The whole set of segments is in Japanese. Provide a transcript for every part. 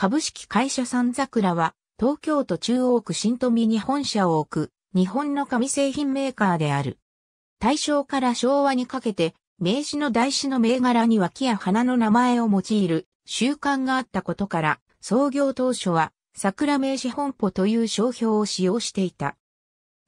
株式会社ん桜は、東京都中央区新富に本社を置く、日本の紙製品メーカーである。大正から昭和にかけて、名刺の台紙の銘柄に脇や花の名前を用いる習慣があったことから、創業当初は桜名刺本舗という商標を使用していた。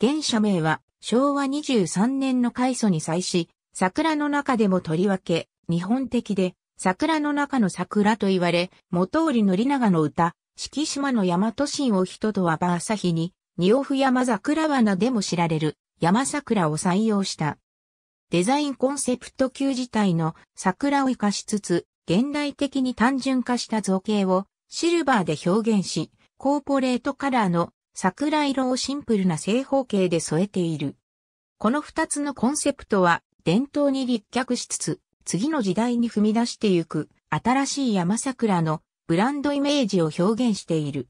現社名は昭和23年の開祖に際し、桜の中でもとりわけ日本的で桜の中の桜と言われ、元織宣長の歌、四季島の山都心を人とはば朝日に、二オフ山桜花でも知られる山桜を採用した。デザインコンセプト級自体の桜を生かしつつ、現代的に単純化した造形をシルバーで表現し、コーポレートカラーの桜色をシンプルな正方形で添えている。この二つのコンセプトは伝統に立脚しつつ、次の時代に踏み出してゆく、新しい山桜のブランドイメージを表現している。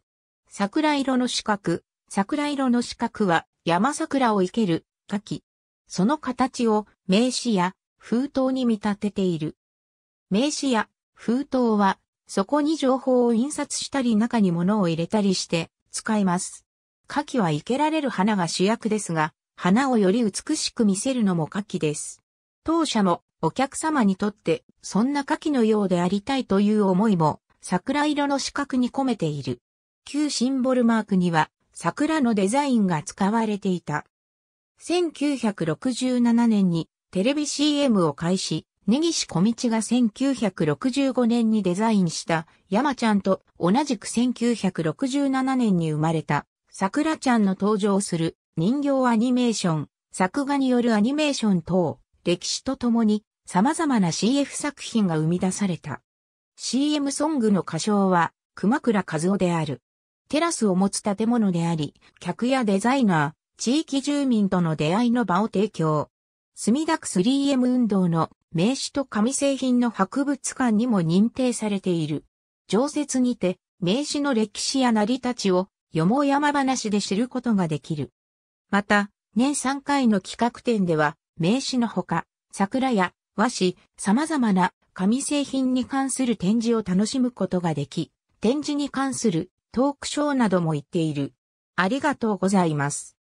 桜色の四角、桜色の四角は山桜を生ける、牡蠣。その形を名刺や封筒に見立てている。名刺や封筒は、そこに情報を印刷したり中に物を入れたりして使います。牡蠣は生けられる花が主役ですが、花をより美しく見せるのも牡蠣です。当社もお客様にとって、そんな下記のようでありたいという思いも、桜色の四角に込めている。旧シンボルマークには、桜のデザインが使われていた。1967年にテレビ CM を開始、根岸小道が1965年にデザインした山ちゃんと同じく1967年に生まれた桜ちゃんの登場する人形アニメーション、作画によるアニメーション等、歴史とともに様々な CF 作品が生み出された。CM ソングの歌唱は熊倉和夫である。テラスを持つ建物であり、客やデザイナー、地域住民との出会いの場を提供。墨田区 3M 運動の名刺と紙製品の博物館にも認定されている。常設にて、名刺の歴史や成り立ちを、よもやま話で知ることができる。また、年3回の企画展では、名刺のほか、桜や和紙、様々な紙製品に関する展示を楽しむことができ、展示に関するトークショーなども行っている。ありがとうございます。